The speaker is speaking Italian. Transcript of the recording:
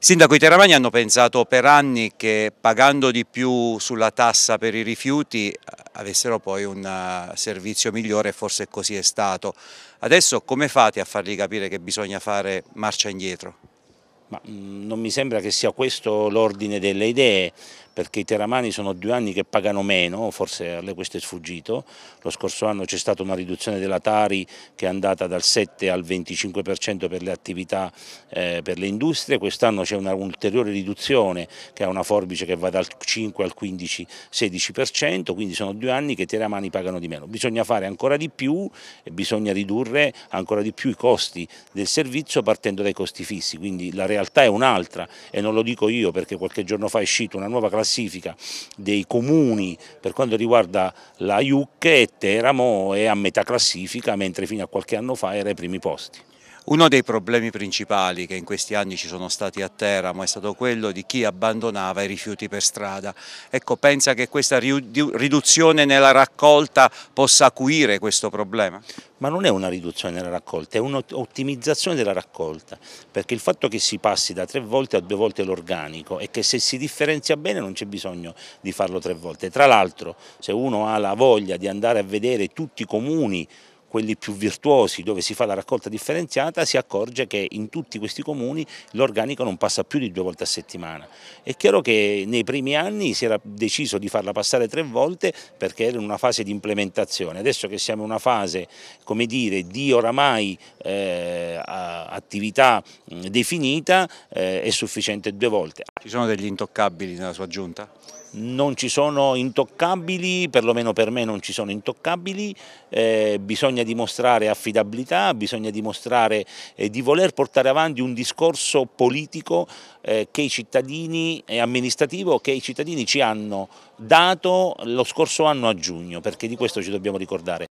I sindaco di Terramagna hanno pensato per anni che pagando di più sulla tassa per i rifiuti eh, avessero poi un eh, servizio migliore e forse così è stato. Adesso come fate a fargli capire che bisogna fare marcia indietro? Ma mm, non mi sembra che sia questo l'ordine delle idee, perché i teramani sono due anni che pagano meno, forse a questo è sfuggito, lo scorso anno c'è stata una riduzione della Tari che è andata dal 7 al 25% per le attività, eh, per le industrie, quest'anno c'è un'ulteriore riduzione che ha una forbice che va dal 5 al 15-16%, quindi sono due anni che i teramani pagano di meno. Bisogna fare ancora di più e bisogna ridurre ancora di più i costi del servizio partendo dai costi fissi, quindi la realtà è un'altra e non lo dico io perché qualche giorno fa è uscita una nuova classifica classifica dei comuni per quanto riguarda la IUC e Teramo è a metà classifica, mentre fino a qualche anno fa era ai primi posti. Uno dei problemi principali che in questi anni ci sono stati a Teramo è stato quello di chi abbandonava i rifiuti per strada. Ecco, pensa che questa riduzione nella raccolta possa acuire questo problema? Ma non è una riduzione della raccolta, è un'ottimizzazione della raccolta, perché il fatto che si passi da tre volte a due volte l'organico e che se si differenzia bene non c'è bisogno di farlo tre volte. Tra l'altro se uno ha la voglia di andare a vedere tutti i comuni quelli più virtuosi dove si fa la raccolta differenziata si accorge che in tutti questi comuni l'organico non passa più di due volte a settimana. È chiaro che nei primi anni si era deciso di farla passare tre volte perché era in una fase di implementazione, adesso che siamo in una fase come dire, di oramai eh, attività mm, definita eh, è sufficiente due volte. Ci sono degli intoccabili nella sua giunta? Non ci sono intoccabili, perlomeno per me non ci sono intoccabili, eh, bisogna bisogna dimostrare affidabilità, bisogna dimostrare eh, di voler portare avanti un discorso politico eh, che i cittadini, eh, amministrativo che i cittadini ci hanno dato lo scorso anno a giugno, perché di questo ci dobbiamo ricordare.